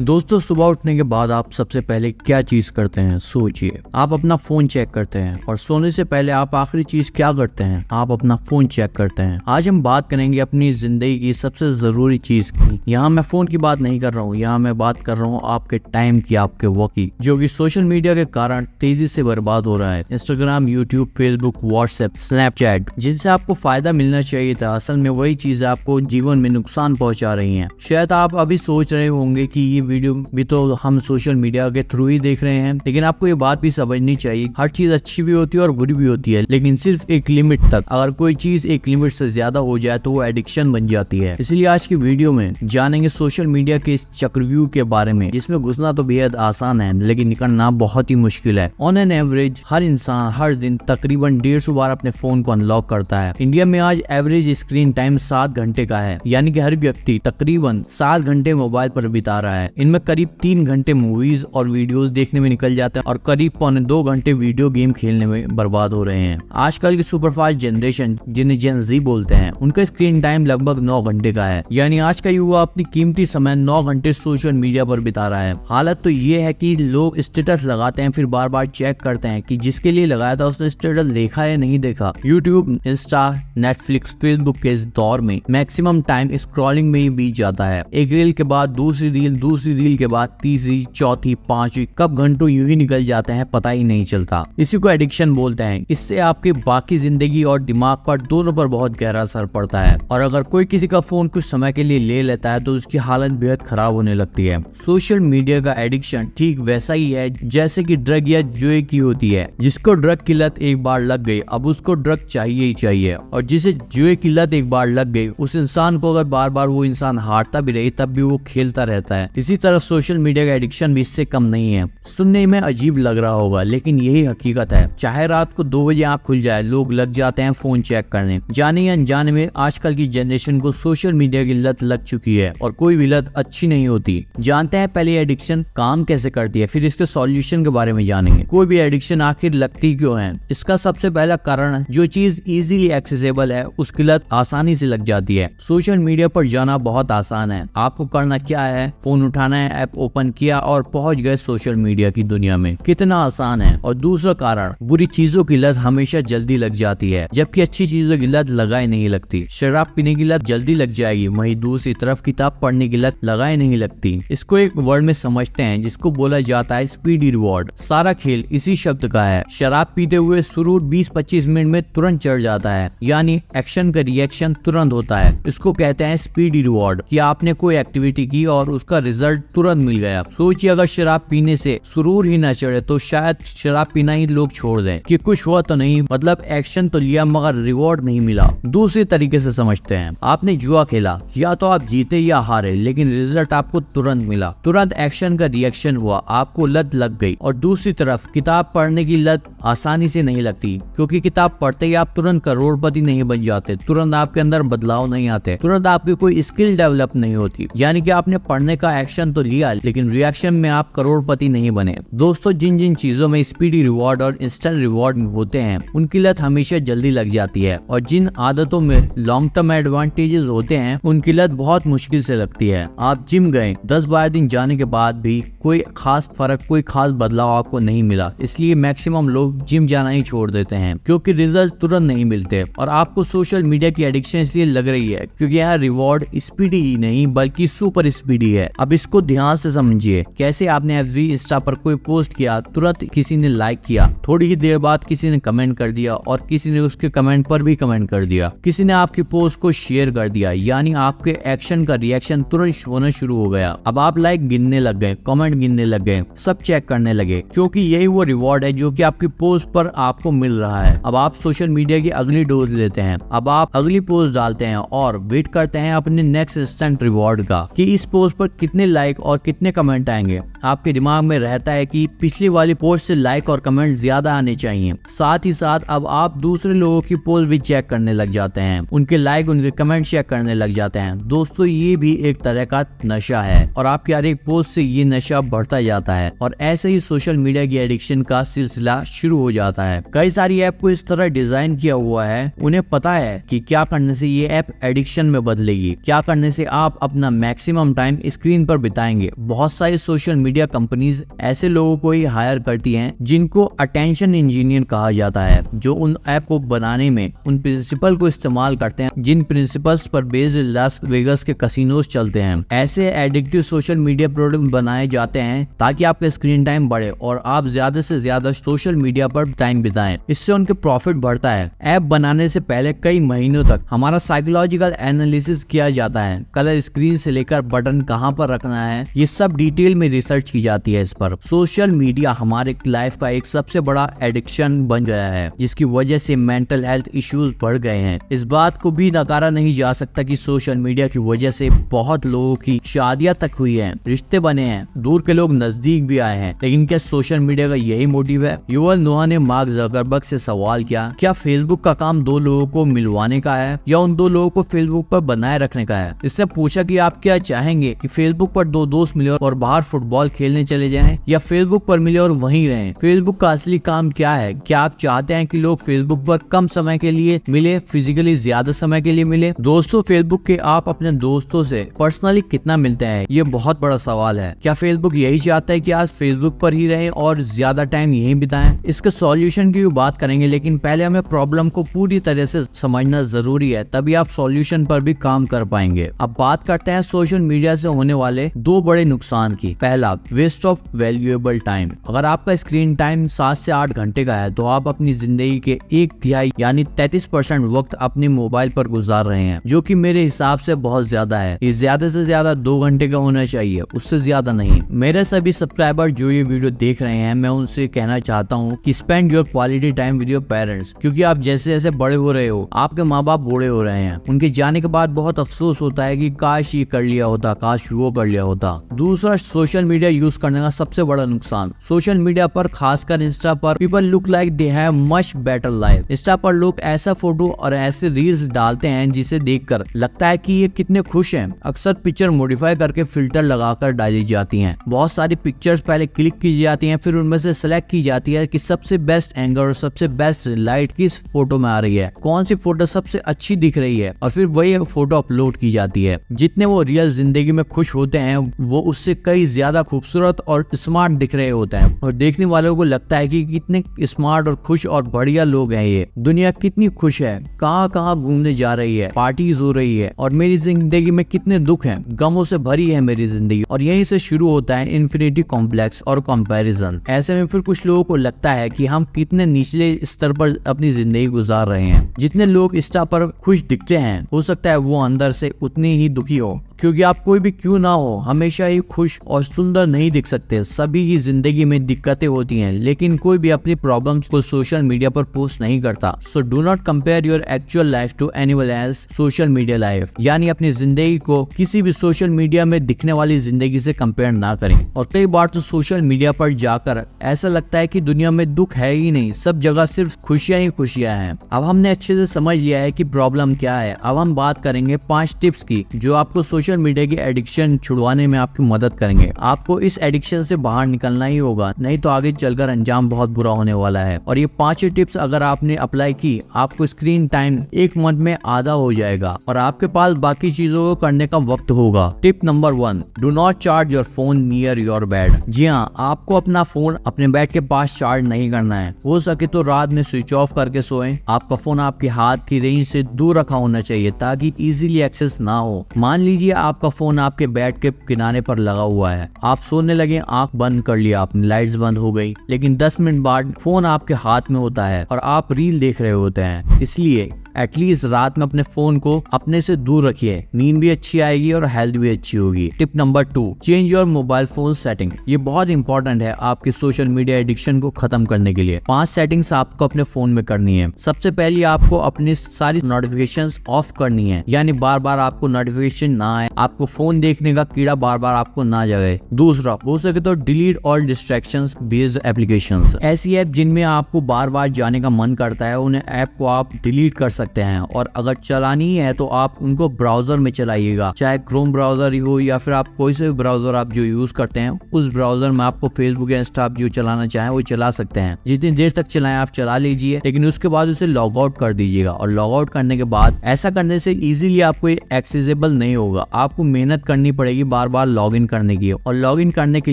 दोस्तों सुबह उठने के बाद आप सबसे पहले क्या चीज करते हैं सोचिए आप अपना फोन चेक करते हैं और सोने से पहले आप आखिरी चीज क्या करते हैं आप अपना फोन चेक करते हैं आज हम बात करेंगे अपनी जिंदगी की सबसे जरूरी चीज की यहाँ मैं फोन की बात नहीं कर रहा हूँ यहाँ मैं बात कर रहा हूँ आपके टाइम की आपके वक्त की जो की सोशल मीडिया के कारण तेजी से बर्बाद हो रहा है Instagram YouTube Facebook WhatsApp Snapchat जिनसे आपको फायदा मिलना चाहिए था असल में वही चीज आपको जीवन में नुकसान पहुँचा रही है शायद आप अभी सोच रहे होंगे की ये वीडियो भी तो हम सोशल मीडिया के थ्रू ही देख रहे हैं लेकिन आपको ये बात भी समझनी चाहिए हर चीज अच्छी भी होती है और बुरी भी होती है लेकिन सिर्फ एक लिमिट तक अगर कोई चीज एक लिमिट से ज्यादा हो जाए तो वो एडिक्शन बन जाती है इसलिए आज की वीडियो में जानेंगे सोशल मीडिया के इस चक्रव्यू के बारे में जिसमें घुसना तो बेहद आसान है लेकिन निकलना बहुत ही मुश्किल है ऑन एन एवरेज हर इंसान हर दिन तकरीबन डेढ़ सौ बार अपने फोन को अनलॉक करता है इंडिया में आज एवरेज स्क्रीन टाइम सात घंटे का है यानी कि हर व्यक्ति तकरीबन सात घंटे मोबाइल पर बिता रहा है इनमें करीब तीन घंटे मूवीज और वीडियोस देखने में निकल जाते हैं और करीब पौने दो घंटे वीडियो गेम खेलने में बर्बाद हो रहे हैं आजकल की सुपरफास्ट जनरेशन जिन्हें जेनजी बोलते हैं उनका स्क्रीन टाइम लगभग नौ घंटे का है यानी आज का युवा अपनी कीमती समय नौ घंटे सोशल मीडिया पर बिता रहा है हालत तो ये है की लोग स्टेटस लगाते हैं फिर बार बार चेक करते हैं की जिसके लिए लगाया था उसने स्टेटस देखा या नहीं देखा यूट्यूब इंस्टा नेटफ्लिक्स फेसबुक के इस दौर में मैक्सिमम टाइम स्क्रॉलिंग में ही बीत जाता है एक रील के बाद दूसरी रील दूसरी दूसरी रील के बाद तीसरी चौथी पांचवी कब घंटों यू ही निकल जाते हैं पता ही नहीं चलता इसी को एडिक्शन बोलते हैं इससे आपकी बाकी जिंदगी और दिमाग पर दोनों पर बहुत गहरा असर पड़ता है और अगर कोई किसी का फोन कुछ समय के लिए ले लेता है तो उसकी हालत बेहद खराब होने लगती है सोशल मीडिया का एडिक्शन ठीक वैसा ही है जैसे की ड्रग या जुए की होती है जिसको ड्रग की लत एक बार लग गई अब उसको ड्रग चाहिए ही चाहिए और जिसे जुए की लत एक बार लग गई उस इंसान को अगर बार बार वो इंसान हारता भी रहे तब भी वो खेलता रहता है इसी इसी तरह सोशल मीडिया का एडिक्शन भी इससे कम नहीं है सुनने में अजीब लग रहा होगा लेकिन यही हकीकत है चाहे रात को दो बजे आँख खुल जाए लोग लग जाते हैं फोन चेक करने जाने या अनजाने में आजकल की जनरेशन को सोशल मीडिया की लत लग चुकी है और कोई भी लत अच्छी नहीं होती जानते हैं पहले एडिक्शन काम कैसे करती है फिर इसके सोल्यूशन के बारे में जानेंगे कोई भी एडिक्शन आखिर लगती क्यों है इसका सबसे पहला कारण जो चीज इजीली एक्सेसिबल है उसकी लत आसानी से लग जाती है सोशल मीडिया पर जाना बहुत आसान है आपको करना क्या है फोन उठा दिखाना है ऐप ओपन किया और पहुंच गए सोशल मीडिया की दुनिया में कितना आसान है और दूसरा कारण बुरी चीजों की लत हमेशा जल्दी लग जाती है जबकि अच्छी चीजों की लत लगाए नहीं लगती शराब पीने की लत जल्दी लग जाएगी वही दूसरी तरफ किताब पढ़ने की लत लगाए नहीं लगती इसको एक वर्ड में समझते हैं जिसको बोला जाता है स्पीडी रिवॉर्ड सारा खेल इसी शब्द का है शराब पीते हुए शुरू बीस पच्चीस मिनट में तुरंत चढ़ जाता है यानी एक्शन का रिएक्शन तुरंत होता है इसको कहते हैं स्पीडी रिवॉर्ड की आपने कोई एक्टिविटी की और उसका रिजल्ट रिजल्ट तुरंत मिल गया सोचिए अगर शराब पीने से सुरूर ही न चढ़े तो शायद शराब पीना ही लोग छोड़ दें कि कुछ हुआ तो नहीं मतलब एक्शन तो लिया मगर रिवॉर्ड नहीं मिला दूसरे तरीके से समझते हैं आपने जुआ खेला या तो आप जीते या हारे लेकिन रिजल्ट आपको तुरंत मिला तुरंत एक्शन का रिएक्शन हुआ आपको लत लग गई और दूसरी तरफ किताब पढ़ने की लत आसानी से नहीं लगती क्योंकि किताब पढ़ते ही आप तुरंत करोड़पति नहीं बन जाते तुरंत आपके अंदर बदलाव नहीं आते तुरंत आपकी कोई स्किल डेवलप नहीं होती यानी कि आपने पढ़ने का एक्शन रिएक्शन तो लिया लेकिन रिएक्शन में आप करोड़पति नहीं बने दोस्तों जिन जिन चीजों में स्पीडी रिवॉर्ड और इंस्टेंट रिवॉर्ड होते हैं उनकी लत हमेशा जल्दी लग जाती है और जिन आदतों में लॉन्ग टर्म एडवांटेजेस होते हैं उनकी लत बहुत मुश्किल से लगती है आप जिम गए दस बारह दिन जाने के बाद भी कोई खास फर्क कोई खास बदलाव आपको नहीं मिला इसलिए मैक्सिमम लोग जिम जाना ही छोड़ देते हैं क्योंकि रिजल्ट तुरंत नहीं मिलते और आपको सोशल मीडिया की एडिक्शन इसलिए लग रही है क्योंकि यहाँ रिवॉर्ड स्पीडी ही नहीं बल्कि सुपर स्पीडी है अब इस इसको ध्यान से समझिए कैसे आपने एफ इंस्टा पर कोई पोस्ट किया तुरंत किसी ने लाइक किया थोड़ी ही देर बाद किसी ने कमेंट कर दिया और किसी ने उसके कमेंट पर भी कमेंट कर दिया किसी ने आपकी पोस्ट को शेयर कर दिया यानी आपके एक्शन का रिएक्शन तुरंत होना शुरू हो गया अब आप लाइक गिनने लग गए कमेंट गिनने लग गए सब चेक करने लगे क्योंकि यही वो रिवॉर्ड है जो कि आपकी पोस्ट पर आपको मिल रहा है अब आप सोशल मीडिया की अगली डोज लेते हैं अब आप अगली पोस्ट डालते हैं और वेट करते हैं अपने नेक्स्ट इंस्टेंट रिवॉर्ड का कि इस पोस्ट पर कितने लाइक और कितने कमेंट आएंगे आपके दिमाग में रहता है कि पिछली वाली पोस्ट से लाइक और कमेंट ज्यादा आने चाहिए साथ ही साथ अब आप दूसरे लोगों की पोस्ट भी चेक करने लग जाते हैं उनके लाइक उनके कमेंट चेक करने लग जाते हैं दोस्तों ये भी एक तरह का नशा है और आपकी हर एक पोस्ट से ये नशा बढ़ता जाता है और ऐसे ही सोशल मीडिया की एडिक्शन का सिलसिला शुरू हो जाता है कई सारी ऐप को इस तरह डिजाइन किया हुआ है उन्हें पता है कि क्या करने से ये ऐप एडिक्शन में बदलेगी क्या करने से आप अपना मैक्सिमम टाइम स्क्रीन पर बिताएंगे बहुत सारे सोशल मीडिया मीडिया कंपनीज ऐसे लोगों को ही हायर करती हैं जिनको अटेंशन इंजीनियर कहा जाता है जो उन ऐप को बनाने में उन प्रिंसिपल को इस्तेमाल करते हैं जिन प्रिंसिपल्स पर बेस्ड लास वेगस के कसिनोज चलते हैं ऐसे एडिक्टिव सोशल मीडिया प्रोडक्ट बनाए जाते हैं ताकि आपका स्क्रीन टाइम बढ़े और आप ज्यादा से ज्यादा सोशल मीडिया पर टाइम बिताएं इससे उनके प्रॉफिट बढ़ता है ऐप बनाने से पहले कई महीनों तक हमारा साइकोलॉजिकल एनालिसिस किया जाता है कलर स्क्रीन से लेकर बटन कहाँ पर रखना है ये सब डिटेल में रिसर्च रिसर्च की जाती है इस पर सोशल मीडिया हमारे लाइफ का एक सबसे बड़ा एडिक्शन बन गया है जिसकी वजह से मेंटल हेल्थ इश्यूज बढ़ गए हैं इस बात को भी नकारा नहीं जा सकता कि सोशल मीडिया की वजह से बहुत लोगों की शादियां तक हुई हैं रिश्ते बने हैं दूर के लोग नजदीक भी आए हैं लेकिन क्या सोशल मीडिया का यही मोटिव है युवल नोहा ने मार्क जकरबर्ग से सवाल किया क्या फेसबुक का काम दो लोगों को मिलवाने का है या उन दो लोगों को फेसबुक पर बनाए रखने का है इससे पूछा की आप क्या चाहेंगे की फेसबुक पर दो दोस्त मिले और बाहर फुटबॉल खेलने चले जाए या फेसबुक पर मिले और वहीं रहें फेसबुक का असली काम क्या है क्या आप चाहते हैं कि लोग फेसबुक पर कम समय के लिए मिले फिजिकली ज्यादा समय के लिए मिले दोस्तों फेसबुक के आप अपने दोस्तों से पर्सनली कितना मिलते हैं ये बहुत बड़ा सवाल है क्या फेसबुक यही चाहता है कि आज फेसबुक पर ही रहें और ज्यादा टाइम यहीं बिताएं इसके सॉल्यूशन की भी बात करेंगे लेकिन पहले हमें प्रॉब्लम को पूरी तरह से समझना जरूरी है तभी आप सॉल्यूशन पर भी काम कर पाएंगे अब बात करते हैं सोशल मीडिया से होने वाले दो बड़े नुकसान की पहला वेस्ट ऑफ वैल्यूएबल टाइम अगर आपका स्क्रीन टाइम सात से आठ घंटे का है तो आप अपनी जिंदगी के एक तिहाई यानी तैतीस परसेंट वक्त अपने मोबाइल पर गुजार रहे हैं जो की मेरे हिसाब से बहुत ज्यादा है ये ज्यादा से ज्यादा दो घंटे का होना चाहिए उससे ज्यादा नहीं मेरे सभी सब्सक्राइबर जो ये वीडियो देख रहे हैं मैं उनसे कहना चाहता हूँ की spend your quality time with your parents क्यूँकी आप जैसे जैसे बड़े हो रहे हो आपके माँ बाप बूढ़े हो रहे हैं उनके जाने के बाद बहुत अफसोस होता है की काश ये कर लिया होता काश वो कर लिया होता दूसरा सोशल मीडिया मीडिया यूज करने का सबसे बड़ा नुकसान सोशल मीडिया पर खासकर इंस्टा पर people look like they have much better life insta पर लोग ऐसा फोटो और ऐसे रील्स डालते हैं जिसे देखकर लगता है कि ये कितने खुश हैं अक्सर पिक्चर मॉडिफाई करके फिल्टर लगाकर डाली जाती हैं बहुत सारी पिक्चर्स पहले क्लिक की जाती हैं फिर उनमें से सेलेक्ट की जाती है कि सबसे बेस्ट एंगल और सबसे बेस्ट लाइट किस फोटो में आ रही है कौन सी फोटो सबसे अच्छी दिख रही है और फिर वही फोटो अपलोड की जाती है जितने वो रियल जिंदगी में खुश होते हैं वो उससे कई ज्यादा खूबसूरत और स्मार्ट दिख रहे होते हैं और देखने वालों को लगता है कि कितने स्मार्ट और खुश और बढ़िया लोग हैं ये दुनिया कितनी खुश है कहाँ कहाँ घूमने जा रही है पार्टीज हो रही है और मेरी जिंदगी में कितने दुख है गमों से भरी है मेरी जिंदगी और यही से शुरू होता है इन्फिनिटी कॉम्प्लेक्स और कम्पेरिजन ऐसे में फिर कुछ लोगों को लगता है की हम कितने निचले स्तर पर अपनी जिंदगी गुजार रहे हैं जितने लोग इंस्टा पर खुश दिखते हैं हो सकता है वो अंदर से उतने ही दुखी हो क्योंकि आप कोई भी क्यों ना हो हमेशा ही खुश और सुंदर नहीं दिख सकते सभी की जिंदगी में दिक्कतें होती हैं लेकिन कोई भी अपनी प्रॉब्लम्स को सोशल मीडिया पर पोस्ट नहीं करता so do not compare your actual life to anyone else social media life यानी अपनी जिंदगी को किसी भी सोशल मीडिया में दिखने वाली जिंदगी से कंपेयर ना करें और कई बार तो सोशल मीडिया पर जाकर ऐसा लगता है की दुनिया में दुख है ही नहीं सब जगह सिर्फ खुशियाँ ही खुशियाँ हैं अब हमने अच्छे से समझ लिया है की प्रॉब्लम क्या है अब हम बात करेंगे पांच टिप्स की जो आपको सोशल सोशल मीडिया की एडिक्शन छुड़वाने में आपकी मदद करेंगे आपको इस एडिक्शन से बाहर निकलना ही होगा नहीं तो आगे चलकर अंजाम बहुत बुरा होने वाला है और ये पांच टिप्स अगर आपने अप्लाई की आपको स्क्रीन टाइम एक मंथ में आधा हो जाएगा और आपके पास बाकी चीजों को करने का वक्त होगा tip number one do not charge your phone near your bed जी हाँ आपको अपना फोन अपने बेड के पास चार्ज नहीं करना है हो सके तो रात में स्विच ऑफ करके सोए आपका फोन आपके हाथ की रेंज से दूर रखा होना चाहिए ताकि इजीली एक्सेस ना हो मान लीजिए आपका फोन आपके बेड के किनारे पर लगा हुआ है आप सोने लगे आंख बंद कर लिया आपने लाइट्स बंद हो गई लेकिन 10 मिनट बाद फोन आपके हाथ में होता है और आप रील देख रहे होते हैं इसलिए एटलीस्ट रात में अपने फोन को अपने से दूर रखिए नींद भी अच्छी आएगी और हेल्थ भी अच्छी होगी tip number two change your mobile phone setting ये बहुत इंपॉर्टेंट है आपके सोशल मीडिया एडिक्शन को खत्म करने के लिए पांच सेटिंग्स आपको अपने फोन में करनी है सबसे पहले आपको अपनी सारी नोटिफिकेशन ऑफ करनी है यानी बार बार आपको नोटिफिकेशन ना आए आपको फोन देखने का कीड़ा बार बार आपको ना जगाए दूसरा हो सके तो delete all distraction based application ऐसी ऐप जिनमें आपको बार बार जाने का मन करता है उन ऐप को आप डिलीट कर सकते हैं और अगर चलानी है तो आप उनको ब्राउजर में चलाइएगा चाहे क्रोम ब्राउजर हो या फिर आप कोई से ब्राउजर आप जो यूज करते हैं उस ब्राउजर में आपको फेसबुक या इंस्टा जो चलाना चाहे वो चला सकते हैं जितनी देर तक चलाएं आप चला लीजिए लेकिन उसके बाद उसे लॉग आउट कर दीजिएगा और लॉग आउट करने के बाद ऐसा करने से इजीली आपको एक्सेसिबल नहीं होगा आपको मेहनत करनी पड़ेगी बार बार लॉगिन करने की और लॉगिन करने के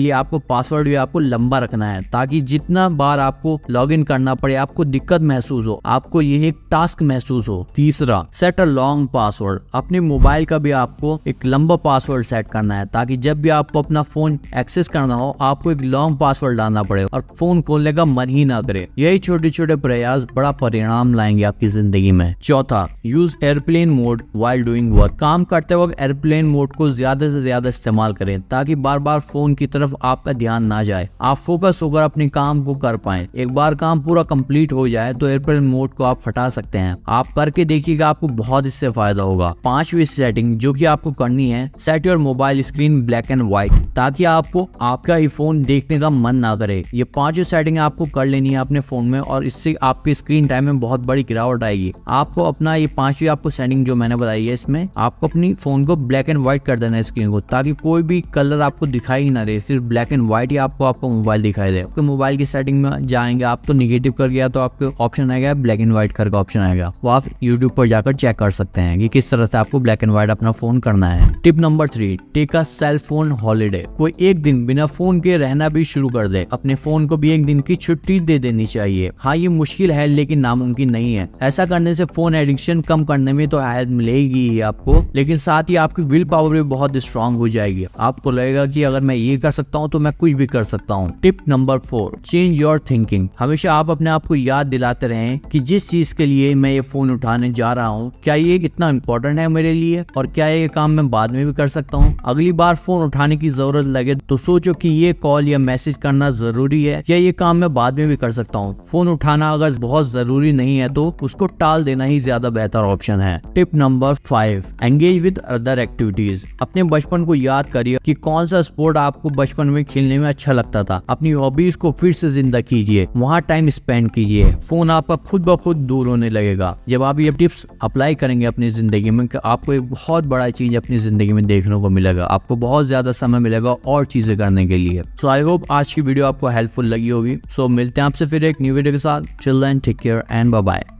लिए आपको पासवर्ड भी आपको लंबा रखना है ताकि जितना बार आपको लॉगिन करना पड़े आपको दिक्कत महसूस हो आपको ये एक टास्क महसूस हो तीसरा सेट अ लॉन्ग पासवर्ड अपने मोबाइल का भी आपको एक लंबा पासवर्ड सेट करना है ताकि जब भी आपको अपना फोन एक्सेस करना हो आपको एक लॉन्ग पासवर्ड डालना पड़े और फोन खोलने का मन ही ना करे यही छोटे छोटे प्रयास बड़ा परिणाम लाएंगे आपकी जिंदगी में चौथा use airplane mode while doing work काम करते वक्त एयरप्लेन प्लेन मोड को ज्यादा से ज्यादा इस्तेमाल करें ताकि बार बार फोन की तरफ आपका ध्यान ना जाए आप फोकस होकर अपने काम को कर पाए एक बार काम पूरा कम्प्लीट हो जाए तो एयरप्लेन मोड को आप हटा सकते हैं आप करके देखिएगा आपको बहुत इससे फायदा होगा पांचवी सेटिंग जो की आपको करनी है set your mobile screen black and white ताकि आपको आपका ही फोन देखने का मन ना करे ये पांचवी सेटिंग आपको कर लेनी है अपने फोन में और इससे आपके स्क्रीन टाइम में बहुत बड़ी गिरावट आएगी आपको अपना ये पांचवी आपको सेटिंग जो मैंने बताई है इसमें आपको अपनी फोन को ब्लैक ब्लैक एंड व्हाइट कर देना है स्क्रीन को ताकि कोई भी कलर आपको दिखाई ही ना दे सिर्फ ब्लैक एंड व्हाइट ही आपको आपका मोबाइल दिखाई दे आपके मोबाइल की सेटिंग में जाएंगे आप तो निगेटिव कर गया तो आपके ऑप्शन आएगा ब्लैक एंड व्हाइट करके ऑप्शन आएगा वो आप यूट्यूब पर जाकर चेक कर सकते हैं कि किस तरह से आपको ब्लैक एंड व्हाइट अपना फोन करना है tip number three take a cell phone holiday कोई एक दिन बिना फोन के रहना भी शुरू कर दे अपने फोन को भी एक दिन की छुट्टी दे देनी चाहिए हाँ ये मुश्किल है लेकिन नामुमकिन नहीं है ऐसा करने से फोन एडिक्शन कम करने में तो हेल्प मिलेगी आपको लेकिन साथ ही आपकी विल पावर भी बहुत स्ट्रांग हो जाएगी आपको लगेगा कि अगर मैं ये कर सकता हूँ तो मैं कुछ भी कर सकता हूँ tip number four change your thinking हमेशा आप अपने आप को याद दिलाते रहे कि जिस चीज के लिए मैं ये फोन उठाने जा रहा हूँ क्या ये इतना इम्पोर्टेंट है मेरे लिए और क्या ये काम मैं बाद में भी कर सकता हूँ अगली बार फोन उठाने की जरूरत लगे तो सोचो कि ये कॉल या मैसेज करना जरूरी है या ये काम मैं बाद में भी कर सकता हूँ फोन उठाना अगर बहुत जरूरी नहीं है तो उसको टाल देना ही ज्यादा बेहतर ऑप्शन है tip number five engage with other active activities अपने बचपन को याद करिए कि कौन सा स्पोर्ट आपको बचपन में खेलने में अच्छा लगता था अपनी हॉबीज को फिर से जिंदा कीजिए वहाँ टाइम स्पेंड कीजिए फोन आपका खुद ब खुद दूर होने लगेगा जब आप ये टिप्स अप्लाई करेंगे अपनी जिंदगी में आपको एक बहुत बड़ा चीज अपनी जिंदगी में देखने को मिलेगा आपको बहुत ज्यादा समय मिलेगा और चीजें करने के लिए सो आई होप आज की वीडियो आपको हेल्पफुल लगी होगी सो so, मिलते हैं आपसे फिर एक न्यू वीडियो के साथ children take care and bye